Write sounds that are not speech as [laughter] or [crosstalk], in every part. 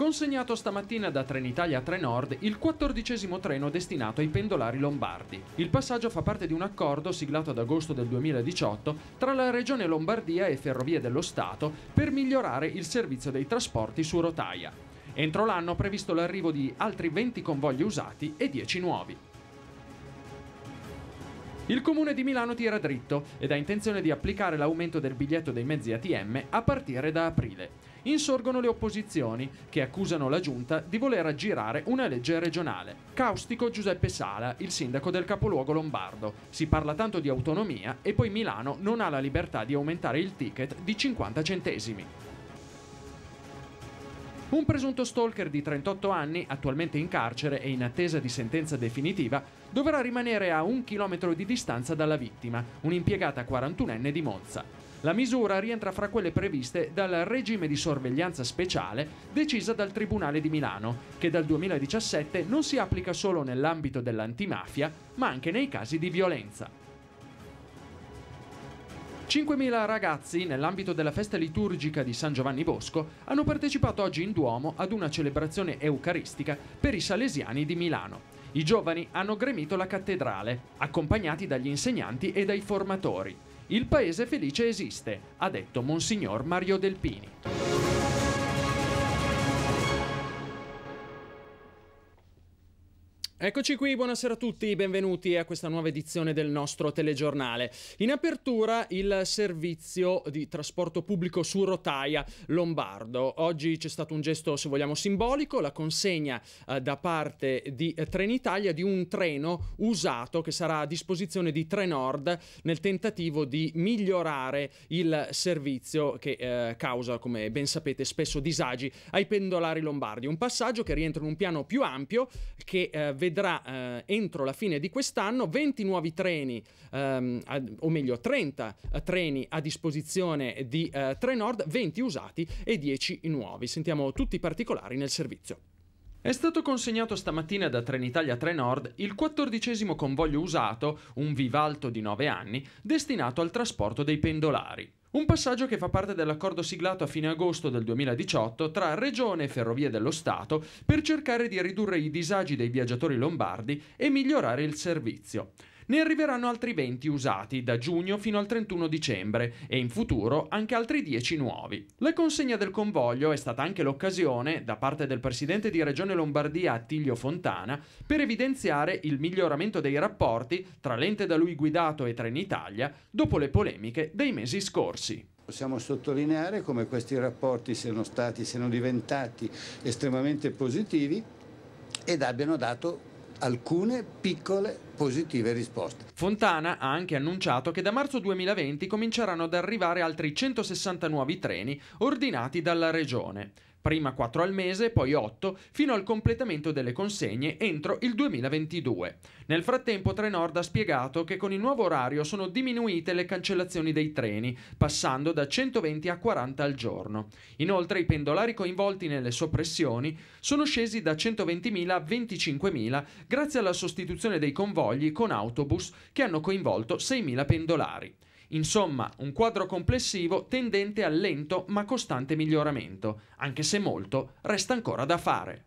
Consegnato stamattina da Trenitalia Trenord il quattordicesimo treno destinato ai pendolari lombardi. Il passaggio fa parte di un accordo siglato ad agosto del 2018 tra la Regione Lombardia e Ferrovie dello Stato per migliorare il servizio dei trasporti su rotaia. Entro l'anno previsto l'arrivo di altri 20 convogli usati e 10 nuovi. Il comune di Milano tira dritto ed ha intenzione di applicare l'aumento del biglietto dei mezzi ATM a partire da aprile insorgono le opposizioni, che accusano la giunta di voler aggirare una legge regionale. Caustico Giuseppe Sala, il sindaco del capoluogo lombardo. Si parla tanto di autonomia e poi Milano non ha la libertà di aumentare il ticket di 50 centesimi. Un presunto stalker di 38 anni, attualmente in carcere e in attesa di sentenza definitiva, dovrà rimanere a un chilometro di distanza dalla vittima, un'impiegata 41enne di Monza. La misura rientra fra quelle previste dal regime di sorveglianza speciale decisa dal Tribunale di Milano, che dal 2017 non si applica solo nell'ambito dell'antimafia, ma anche nei casi di violenza. 5.000 ragazzi, nell'ambito della festa liturgica di San Giovanni Bosco, hanno partecipato oggi in Duomo ad una celebrazione eucaristica per i salesiani di Milano. I giovani hanno gremito la cattedrale, accompagnati dagli insegnanti e dai formatori. Il paese felice esiste, ha detto Monsignor Mario Delpini. Eccoci qui, buonasera a tutti, benvenuti a questa nuova edizione del nostro telegiornale. In apertura il servizio di trasporto pubblico su rotaia lombardo. Oggi c'è stato un gesto, se vogliamo, simbolico, la consegna eh, da parte di eh, Trenitalia di un treno usato che sarà a disposizione di Trenord nel tentativo di migliorare il servizio che eh, causa, come ben sapete, spesso disagi ai pendolari lombardi. Un passaggio che rientra in un piano più ampio che eh, vedrà vedrà eh, entro la fine di quest'anno 20 nuovi treni, ehm, a, o meglio 30 eh, treni a disposizione di eh, Trenord, 20 usati e 10 nuovi. Sentiamo tutti i particolari nel servizio. È stato consegnato stamattina da Trenitalia Trenord il quattordicesimo convoglio usato, un Vivalto di 9 anni, destinato al trasporto dei pendolari. Un passaggio che fa parte dell'accordo siglato a fine agosto del 2018 tra Regione e Ferrovie dello Stato per cercare di ridurre i disagi dei viaggiatori lombardi e migliorare il servizio. Ne arriveranno altri 20 usati da giugno fino al 31 dicembre e in futuro anche altri 10 nuovi. La consegna del convoglio è stata anche l'occasione, da parte del presidente di Regione Lombardia Attilio Fontana, per evidenziare il miglioramento dei rapporti tra l'ente da lui guidato e Trenitalia dopo le polemiche dei mesi scorsi. Possiamo sottolineare come questi rapporti siano stati, siano diventati estremamente positivi ed abbiano dato alcune piccole positive risposte. Fontana ha anche annunciato che da marzo 2020 cominceranno ad arrivare altri 160 nuovi treni ordinati dalla Regione prima 4 al mese, poi 8, fino al completamento delle consegne entro il 2022. Nel frattempo Trenord ha spiegato che con il nuovo orario sono diminuite le cancellazioni dei treni, passando da 120 a 40 al giorno. Inoltre i pendolari coinvolti nelle soppressioni sono scesi da 120.000 a 25.000 grazie alla sostituzione dei convogli con autobus che hanno coinvolto 6.000 pendolari. Insomma, un quadro complessivo tendente al lento ma costante miglioramento, anche se molto resta ancora da fare.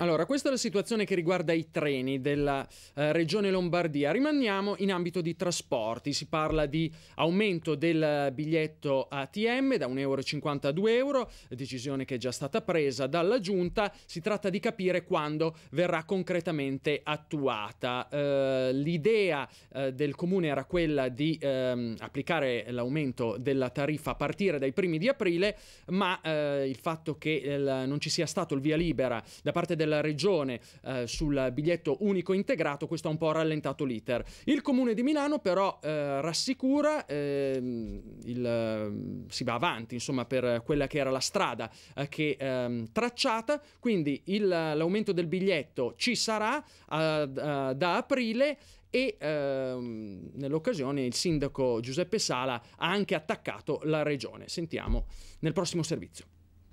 Allora, questa è la situazione che riguarda i treni della eh, regione Lombardia. Rimaniamo in ambito di trasporti. Si parla di aumento del biglietto ATM da 1,50 euro a 2 euro, decisione che è già stata presa dalla Giunta. Si tratta di capire quando verrà concretamente attuata. Eh, l'idea eh, del comune era quella di ehm, applicare l'aumento della tariffa a partire dai primi di aprile, ma eh, il fatto che eh, non ci sia stato il via libera da parte della della regione eh, sul biglietto unico integrato, questo ha un po' rallentato l'iter. Il comune di Milano però eh, rassicura, ehm, il, ehm, si va avanti insomma, per quella che era la strada eh, che ehm, tracciata, quindi l'aumento del biglietto ci sarà eh, da aprile e ehm, nell'occasione il sindaco Giuseppe Sala ha anche attaccato la regione. Sentiamo nel prossimo servizio.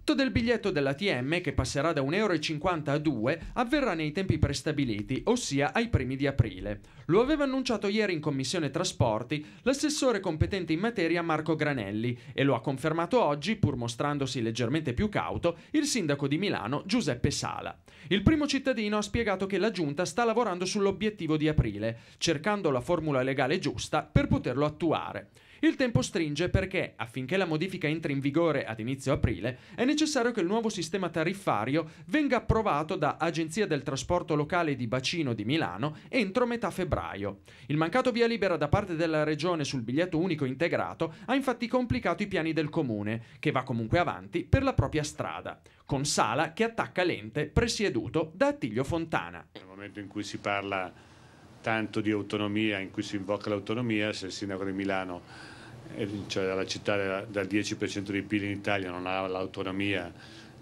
L'effetto del biglietto dell'ATM, che passerà da 1,50 euro a 2, avverrà nei tempi prestabiliti, ossia ai primi di aprile. Lo aveva annunciato ieri in Commissione Trasporti l'assessore competente in materia Marco Granelli e lo ha confermato oggi, pur mostrandosi leggermente più cauto, il sindaco di Milano Giuseppe Sala. Il primo cittadino ha spiegato che la Giunta sta lavorando sull'obiettivo di aprile, cercando la formula legale giusta per poterlo attuare. Il tempo stringe perché, affinché la modifica entri in vigore ad inizio aprile, è necessario che il nuovo sistema tariffario venga approvato da Agenzia del Trasporto Locale di Bacino di Milano entro metà febbraio. Il mancato via libera da parte della Regione sul biglietto unico integrato ha infatti complicato i piani del Comune, che va comunque avanti per la propria strada, con Sala che attacca l'ente presieduto da Attilio Fontana. Nel momento in cui si parla tanto di autonomia, in cui si invoca l'autonomia, se il sindaco di Milano cioè la città del 10% di PIL in Italia non ha l'autonomia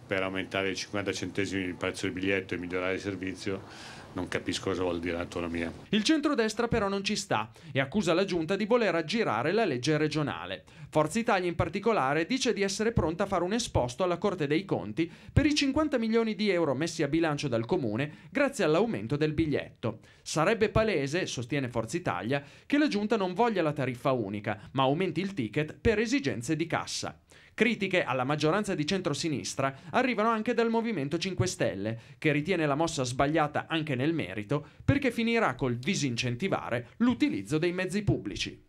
per aumentare i 50 centesimi il prezzo del biglietto e migliorare il servizio non capisco cosa vuol dire autonomia. Il centrodestra però non ci sta e accusa la giunta di voler aggirare la legge regionale. Forza Italia in particolare dice di essere pronta a fare un esposto alla Corte dei Conti per i 50 milioni di euro messi a bilancio dal comune grazie all'aumento del biglietto. Sarebbe palese, sostiene Forza Italia, che la giunta non voglia la tariffa unica, ma aumenti il ticket per esigenze di cassa. Critiche alla maggioranza di centrosinistra arrivano anche dal Movimento 5 Stelle, che ritiene la mossa sbagliata anche nel merito perché finirà col disincentivare l'utilizzo dei mezzi pubblici.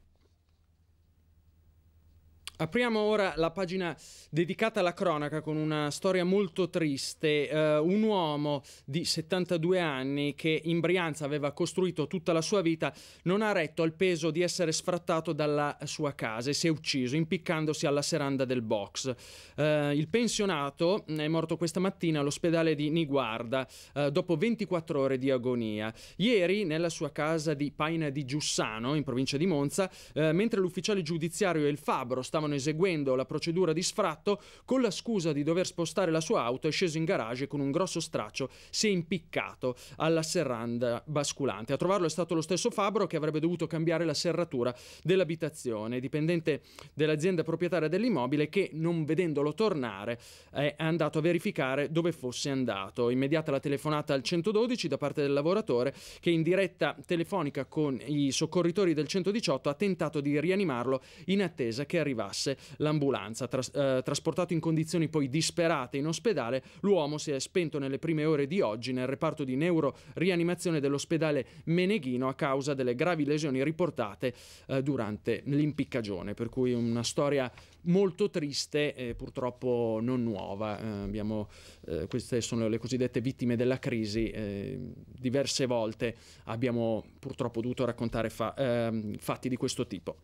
Apriamo ora la pagina dedicata alla cronaca con una storia molto triste. Uh, un uomo di 72 anni che in Brianza aveva costruito tutta la sua vita non ha retto al peso di essere sfrattato dalla sua casa e si è ucciso impiccandosi alla seranda del box. Uh, il pensionato è morto questa mattina all'ospedale di Niguarda uh, dopo 24 ore di agonia. Ieri nella sua casa di Paina di Giussano in provincia di Monza, mentre l'ufficiale giudiziario e il fabbro stavano Milano eseguendo la procedura di sfratto con la scusa di dover spostare la sua auto è sceso in garage e con un grosso straccio si è impiccato alla serranda basculante. A trovarlo è stato lo stesso Fabro che avrebbe dovuto cambiare la serratura dell'abitazione. Dipendente dell'azienda proprietaria dell'immobile che non vedendolo tornare è andato a verificare dove fosse andato. Immediata la telefonata al 112 da parte del lavoratore che in diretta telefonica con i soccorritori del 118 ha tentato di rianimarlo in attesa che arrivasse tasse l'ambulanza. Tras- eh, trasportato in condizioni poi disperate in ospedale, l'uomo si è spento nelle prime ore di oggi nel reparto di neuro-rianimazione dell'ospedale Meneghino a causa delle gravi lesioni riportate eh, durante l'impiccagione. Per cui una storia molto triste e purtroppo non nuova. Eh, abbiamo, eh, queste sono le cosiddette vittime della crisi. Eh, diverse volte abbiamo purtroppo dovuto raccontare fa- ehm, fatti di questo tipo.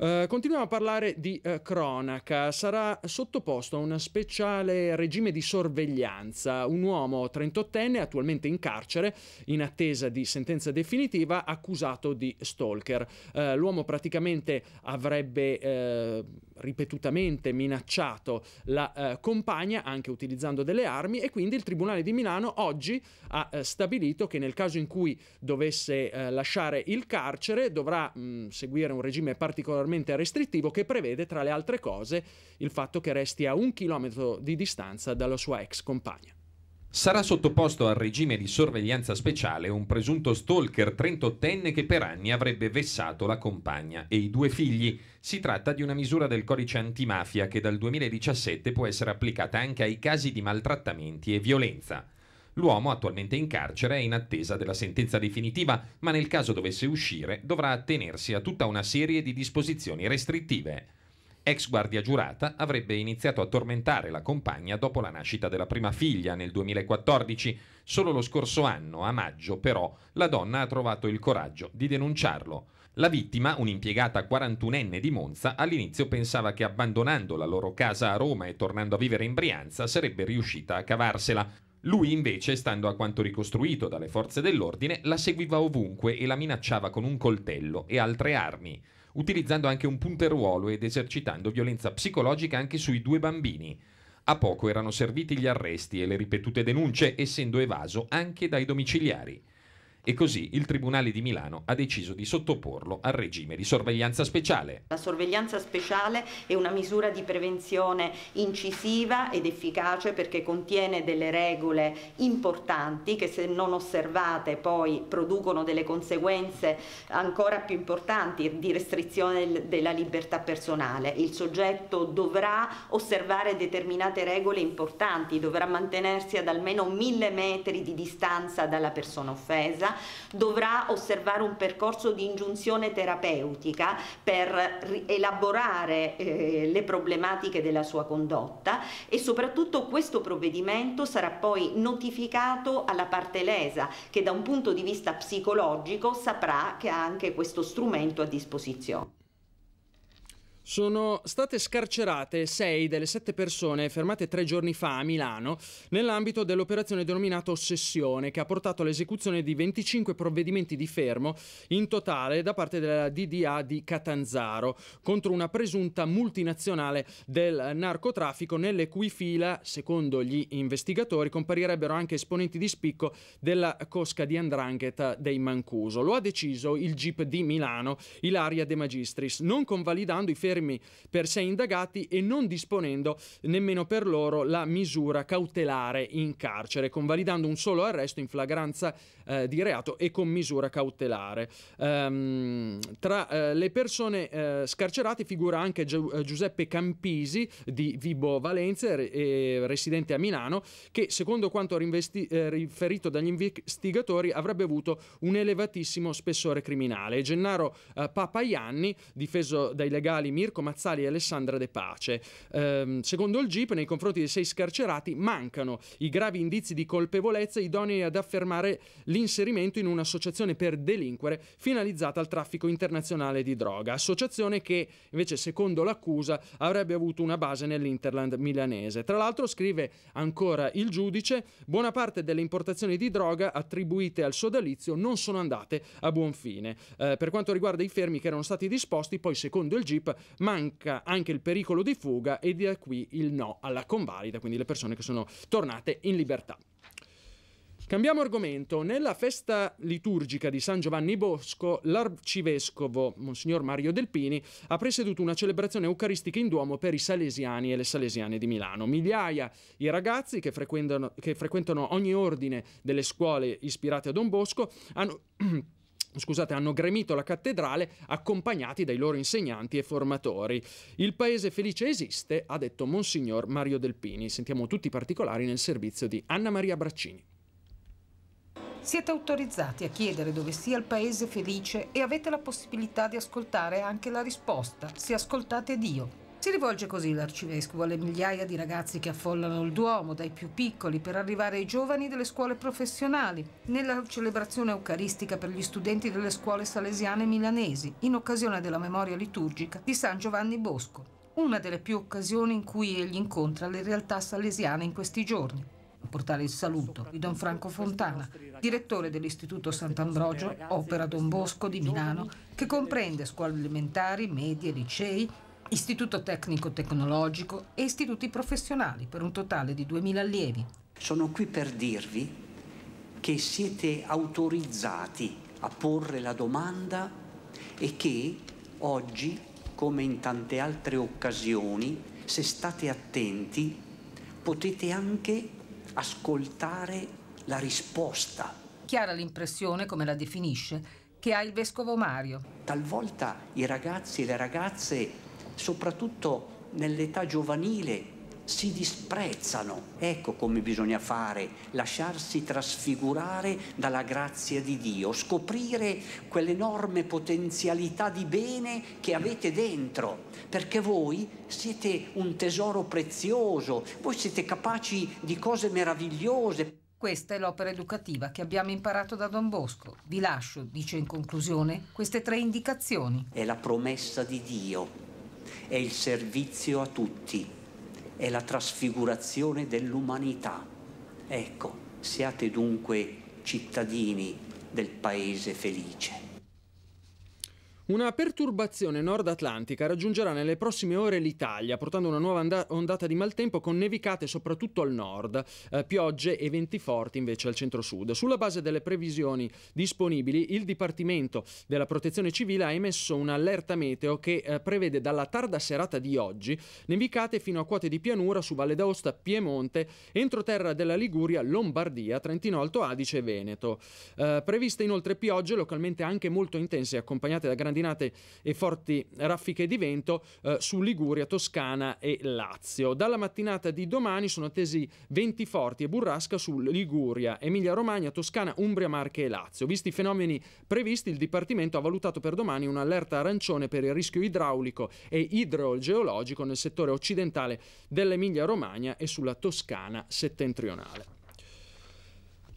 Uh, continuiamo a parlare di uh, cronaca. Sarà sottoposto a un speciale regime di sorveglianza un uomo 38enne attualmente in carcere in attesa di sentenza definitiva accusato di stalker. Uh, l'uomo praticamente avrebbe ripetutamente minacciato la compagna anche utilizzando delle armi e quindi il Tribunale di Milano oggi ha stabilito che nel caso in cui dovesse lasciare il carcere dovrà mh, mm, seguire un regime particolarmente particolarmente restrittivo che prevede, tra le altre cose, il fatto che resti a un chilometro di distanza dalla sua ex compagna. Sarà sottoposto al regime di sorveglianza speciale un presunto stalker 38enne che per anni avrebbe vessato la compagna e i due figli. Si tratta di una misura del codice antimafia che dal 2017 può essere applicata anche ai casi di maltrattamenti e violenza. L'uomo attualmente in carcere è in attesa della sentenza definitiva, ma nel caso dovesse uscire dovrà attenersi a tutta una serie di disposizioni restrittive. Ex guardia giurata avrebbe iniziato a tormentare la compagna dopo la nascita della prima figlia nel 2014. Solo lo scorso anno, a maggio, però, la donna ha trovato il coraggio di denunciarlo. La vittima, un'impiegata 41enne di Monza, all'inizio pensava che abbandonando la loro casa a Roma e tornando a vivere in Brianza sarebbe riuscita a cavarsela. Lui invece, stando a quanto ricostruito dalle forze dell'ordine, la seguiva ovunque e la minacciava con un coltello e altre armi, utilizzando anche un punteruolo ed esercitando violenza psicologica anche sui due bambini. A poco erano serviti gli arresti e le ripetute denunce, essendo evaso anche dai domiciliari e così il Tribunale di Milano ha deciso di sottoporlo al regime di sorveglianza speciale. La sorveglianza speciale è una misura di prevenzione incisiva ed efficace perché contiene delle regole importanti che se non osservate poi producono delle conseguenze ancora più importanti di restrizione della libertà personale. Il soggetto dovrà osservare determinate regole importanti, dovrà mantenersi ad almeno mille metri di distanza dalla persona offesa, dovrà osservare un percorso di ingiunzione terapeutica per elaborare eh, le problematiche della sua condotta e soprattutto questo provvedimento sarà poi notificato alla parte lesa che da un punto di vista psicologico saprà che ha anche questo strumento a disposizione. Sono state scarcerate sei delle sette persone fermate tre giorni fa a Milano nell'ambito dell'operazione denominata Ossessione, che ha portato all'esecuzione di 25 provvedimenti di fermo in totale da parte della DDA di Catanzaro contro una presunta multinazionale del narcotraffico, nelle cui fila, secondo gli investigatori, comparirebbero anche esponenti di spicco della cosca di Andrangheta dei Mancuso. Lo ha deciso il GIP di Milano, Ilaria De Magistris, non convalidando i fermi fermi per sei indagati e non disponendo nemmeno per loro la misura cautelare in carcere, convalidando un solo arresto in flagranza eh, di reato e con misura cautelare. Um, tra eh, le persone eh, scarcerate figura anche Gi- eh, Giuseppe Campisi di Vibo Valenze, re- eh, residente a Milano, che secondo quanto rinvesti- eh, riferito dagli investigatori avrebbe avuto un elevatissimo spessore criminale. Gennaro Papaianni, difeso dai legali Mirko Mazzali e Alessandra De Pace. Ehm, secondo il GIP, nei confronti dei sei scarcerati mancano i gravi indizi di colpevolezza idonei ad affermare l'inserimento in un'associazione per delinquere finalizzata al traffico internazionale di droga, associazione che invece secondo l'accusa avrebbe avuto una base nell'Interland milanese. Tra l'altro scrive ancora il giudice, buona parte delle importazioni di droga attribuite al sodalizio non sono andate a buon fine. Eh, per quanto riguarda i fermi che erano stati disposti, poi secondo il GIP manca anche il pericolo di fuga e da qui il no alla convalida, quindi le persone che sono tornate in libertà. Cambiamo argomento. Nella festa liturgica di San Giovanni Bosco, l'arcivescovo Monsignor Mario Delpini ha presieduto una celebrazione eucaristica in Duomo per i salesiani e le salesiane di Milano. Migliaia i ragazzi che frequentano, che frequentano ogni ordine delle scuole ispirate a Don Bosco hanno. [clears throat] scusate, hanno gremito la cattedrale accompagnati dai loro insegnanti e formatori. Il paese felice esiste, ha detto Monsignor Mario Delpini. Sentiamo tutti i particolari nel servizio di Anna Maria Braccini. Siete autorizzati a chiedere dove sia il paese felice e avete la possibilità di ascoltare anche la risposta, se ascoltate Dio. Si rivolge così l'arcivescovo alle migliaia di ragazzi che affollano il Duomo, dai più piccoli per arrivare ai giovani delle scuole professionali, nella celebrazione eucaristica per gli studenti delle scuole salesiane milanesi, in occasione della memoria liturgica di San Giovanni Bosco, una delle più occasioni in cui egli incontra le realtà salesiane in questi giorni. A portare il saluto di Don Franco Fontana, direttore dell'Istituto Sant'Ambrogio, Opera Don Bosco di Milano, che comprende scuole elementari, medie, licei istituto tecnico-tecnologico e istituti professionali per un totale di 2.000 allievi. Sono qui per dirvi che siete autorizzati a porre la domanda e che oggi, come in tante altre occasioni, se state attenti potete anche ascoltare la risposta. Chiara l'impressione, come la definisce, che ha il vescovo Mario. Talvolta i ragazzi e le ragazze soprattutto nell'età giovanile si disprezzano. Ecco come bisogna fare, lasciarsi trasfigurare dalla grazia di Dio, scoprire quell'enorme potenzialità di bene che avete dentro, perché voi siete un tesoro prezioso, voi siete capaci di cose meravigliose. Questa è l'opera educativa che abbiamo imparato da Don Bosco. Vi lascio, dice in conclusione, queste tre indicazioni. È la promessa di Dio è il servizio a tutti, è la trasfigurazione dell'umanità. Ecco, siate dunque cittadini del paese felice. Una perturbazione nord-atlantica raggiungerà nelle prossime ore l'Italia, portando una nuova ondata di maltempo con nevicate soprattutto al nord, eh, piogge e venti forti invece al centro-sud. Sulla base delle previsioni disponibili, il Dipartimento della Protezione Civile ha emesso un'allerta meteo che eh, prevede dalla tarda serata di oggi nevicate fino a quote di pianura su Valle d'Aosta, Piemonte, entroterra della Liguria, Lombardia, Trentino Alto Adige e Veneto. Eh, previste inoltre piogge localmente anche molto intense accompagnate da grandi grandinate e forti raffiche di vento eh, su Liguria, Toscana e Lazio. Dalla mattinata di domani sono attesi venti forti e burrasca su Liguria, Emilia-Romagna, Toscana, Umbria, Marche e Lazio. Visti i fenomeni previsti, il Dipartimento ha valutato per domani un'allerta arancione per il rischio idraulico e idrogeologico nel settore occidentale dell'Emilia-Romagna e sulla Toscana settentrionale.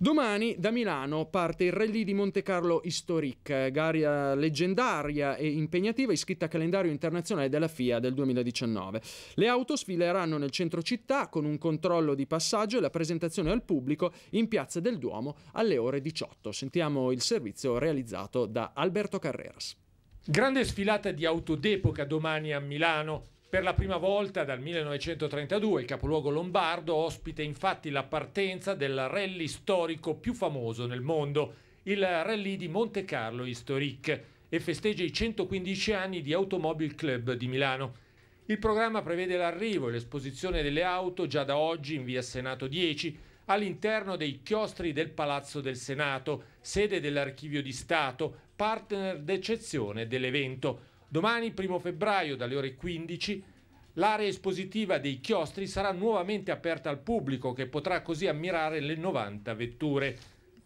Domani da Milano parte il rally di Monte Carlo Historic, gara leggendaria e impegnativa iscritta al calendario internazionale della FIA del 2019. Le auto sfileranno nel centro città con un controllo di passaggio e la presentazione al pubblico in Piazza del Duomo alle ore 18. Sentiamo il servizio realizzato da Alberto Carreras. Grande sfilata di auto d'epoca domani a Milano. Per la prima volta dal 1932 il capoluogo lombardo ospita infatti la partenza del rally storico più famoso nel mondo, il rally di Monte Carlo Historic, e festeggia i 115 anni di Automobile Club di Milano. Il programma prevede l'arrivo e l'esposizione delle auto già da oggi in via Senato 10 all'interno dei chiostri del Palazzo del Senato, sede dell'Archivio di Stato, partner d'eccezione dell'evento. Domani, 1 febbraio, dalle ore 15, l'area espositiva dei chiostri sarà nuovamente aperta al pubblico che potrà così ammirare le 90 vetture.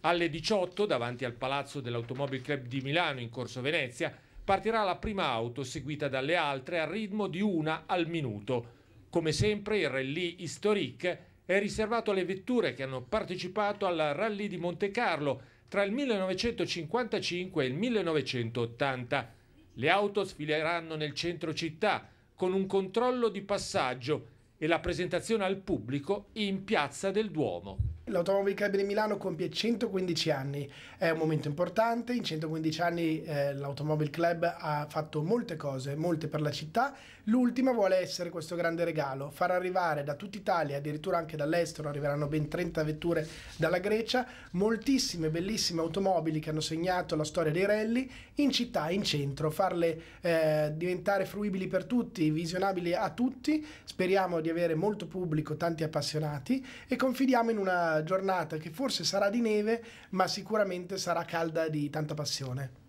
Alle 18, davanti al Palazzo dell'Automobile Club di Milano in Corso Venezia, partirà la prima auto seguita dalle altre al ritmo di una al minuto. Come sempre il rally Historique è riservato alle vetture che hanno partecipato al rally di Monte Carlo tra il 1955 e il 1980. Le auto sfileranno nel centro città con un controllo di passaggio e la presentazione al pubblico in Piazza del Duomo. L'Automobile Club di Milano compie 115 anni, è un momento importante, in 115 anni eh, l'Automobile Club ha fatto molte cose, molte per la città, l'ultima vuole essere questo grande regalo, far arrivare da tutta Italia, addirittura anche dall'estero, arriveranno ben 30 vetture dalla Grecia, moltissime bellissime automobili che hanno segnato la storia dei rally in città, in centro, farle eh, diventare fruibili per tutti, visionabili a tutti, speriamo di avere molto pubblico, tanti appassionati e confidiamo in una giornata che forse sarà di neve, ma sicuramente sarà calda di tanta passione.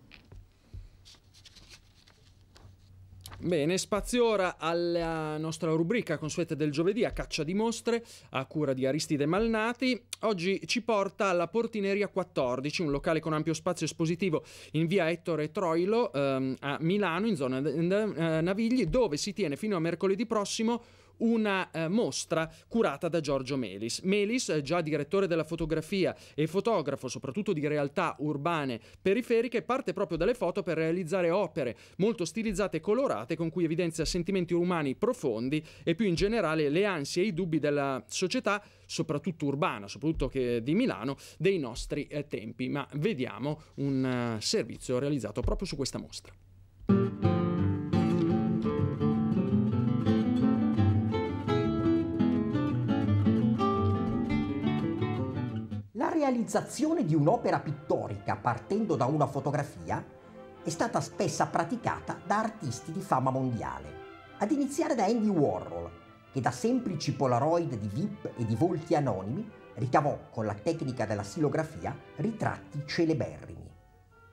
Bene, spazio ora alla nostra rubrica consueta del giovedì a caccia di mostre a cura di Aristide Malnati. Oggi ci porta alla Portineria 14, un locale con ampio spazio espositivo in via Ettore Troilo ehm, a Milano, in zona eh, Navigli, dove si tiene fino a mercoledì prossimo una eh, mostra curata da Giorgio Melis. Melis, eh, già direttore della fotografia e fotografo soprattutto di realtà urbane periferiche, parte proprio dalle foto per realizzare opere molto stilizzate e colorate con cui evidenzia sentimenti umani profondi e più in generale le ansie e i dubbi della società, soprattutto urbana, soprattutto di Milano, dei nostri eh, tempi. Ma vediamo un uh, servizio realizzato proprio su questa mostra. realizzazione di un'opera pittorica partendo da una fotografia è stata spessa praticata da artisti di fama mondiale, ad iniziare da Andy Warhol, che da semplici polaroid di VIP e di volti anonimi ricavò con la tecnica della silografia ritratti celeberrimi.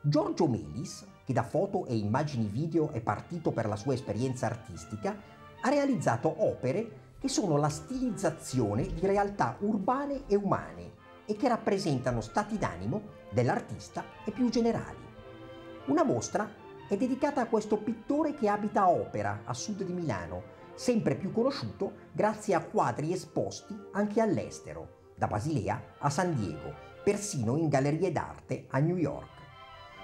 Giorgio Melis, che da foto e immagini video è partito per la sua esperienza artistica, ha realizzato opere che sono la stilizzazione di realtà urbane e umane e che rappresentano stati d'animo dell'artista e più generali. Una mostra è dedicata a questo pittore che abita a Opera, a sud di Milano, sempre più conosciuto grazie a quadri esposti anche all'estero, da Basilea a San Diego, persino in gallerie d'arte a New York.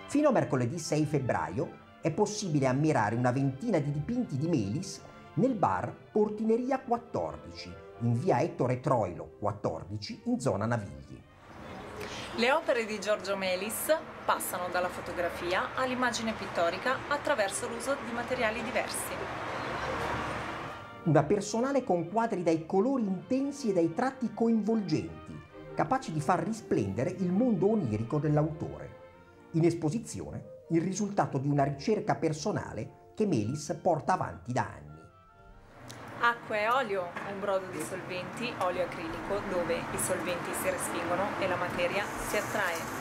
Fino a mercoledì 6 febbraio è possibile ammirare una ventina di dipinti di Melis nel bar Portineria 14, in via Ettore Troilo 14 in zona Navigli. Le opere di Giorgio Melis passano dalla fotografia all'immagine pittorica attraverso l'uso di materiali diversi. Una personale con quadri dai colori intensi e dai tratti coinvolgenti, capaci di far risplendere il mondo onirico dell'autore. In esposizione il risultato di una ricerca personale che Melis porta avanti da anni acqua e olio, un brodo di solventi, olio acrilico, dove i solventi si respingono e la materia si attrae.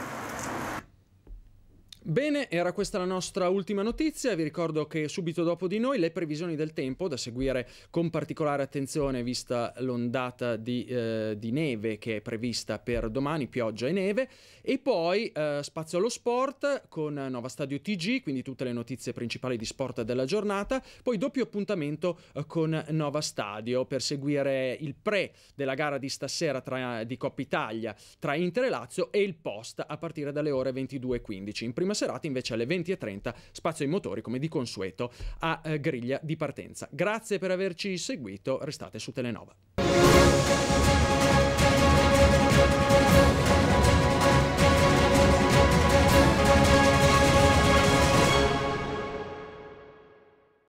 Bene, era questa la nostra ultima notizia, vi ricordo che subito dopo di noi le previsioni del tempo da seguire con particolare attenzione vista l'ondata di, eh, di neve che è prevista per domani, pioggia e neve e poi eh, spazio allo sport con Nova Stadio TG, quindi tutte le notizie principali di sport della giornata, poi doppio appuntamento eh, con Nova Stadio per seguire il pre della gara di stasera tra, di Coppa Italia tra Inter e Lazio e il post a partire dalle ore 22.15. In prima serata invece alle 20.30 spazio ai motori come di consueto a eh, griglia di partenza. Grazie per averci seguito, restate su Telenova.